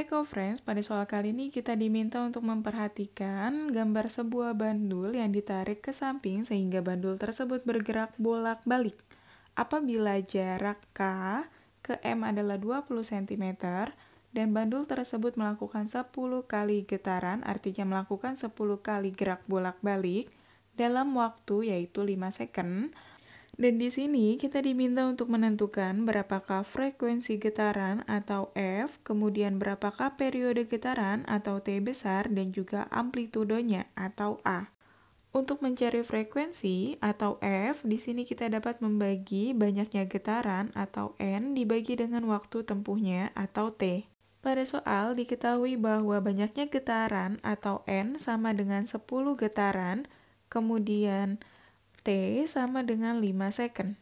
Eco Friends, pada soal kali ini kita diminta untuk memperhatikan gambar sebuah bandul yang ditarik ke samping sehingga bandul tersebut bergerak bolak-balik. Apabila jarak K ke M adalah 20 cm dan bandul tersebut melakukan 10 kali getaran, artinya melakukan 10 kali gerak bolak-balik dalam waktu yaitu 5 second, dan di sini kita diminta untuk menentukan berapakah frekuensi getaran atau F, kemudian berapakah periode getaran atau T besar dan juga amplitudonya atau A. Untuk mencari frekuensi atau F, di sini kita dapat membagi banyaknya getaran atau N dibagi dengan waktu tempuhnya atau T. Pada soal diketahui bahwa banyaknya getaran atau N sama dengan 10 getaran, kemudian T sama dengan 5 second.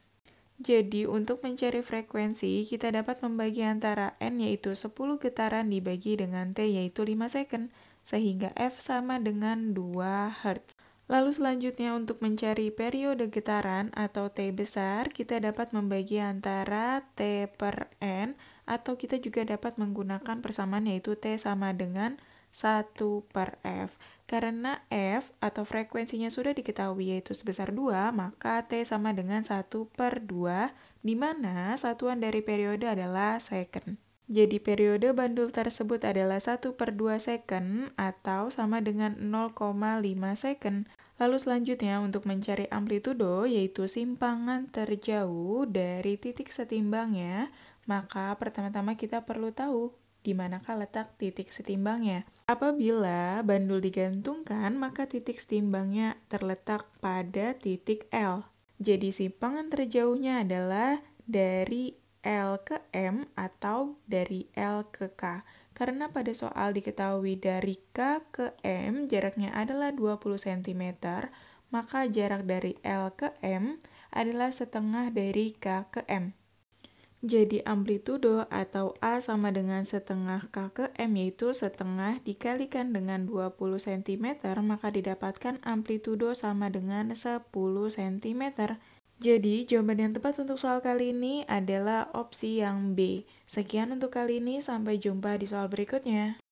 Jadi untuk mencari frekuensi, kita dapat membagi antara N yaitu 10 getaran dibagi dengan T yaitu 5 second, sehingga F sama dengan 2 Hz. Lalu selanjutnya untuk mencari periode getaran atau T besar, kita dapat membagi antara T per N atau kita juga dapat menggunakan persamaan yaitu T sama dengan 1 per F. Karena F atau frekuensinya sudah diketahui yaitu sebesar 2, maka T sama dengan 1 per 2, di mana satuan dari periode adalah second. Jadi periode bandul tersebut adalah 1 per 2 second atau sama dengan 0,5 second. Lalu selanjutnya untuk mencari amplitudo yaitu simpangan terjauh dari titik setimbangnya, maka pertama-tama kita perlu tahu di manakah letak titik setimbangnya. Apabila bandul digantungkan, maka titik setimbangnya terletak pada titik L. Jadi simpangan terjauhnya adalah dari L ke M atau dari L ke K. Karena pada soal diketahui dari K ke M jaraknya adalah 20 cm, maka jarak dari L ke M adalah setengah dari K ke M. Jadi amplitudo atau A sama dengan setengah K ke M yaitu setengah dikalikan dengan 20 cm maka didapatkan amplitudo sama dengan 10 cm. Jadi jawaban yang tepat untuk soal kali ini adalah opsi yang B. Sekian untuk kali ini, sampai jumpa di soal berikutnya.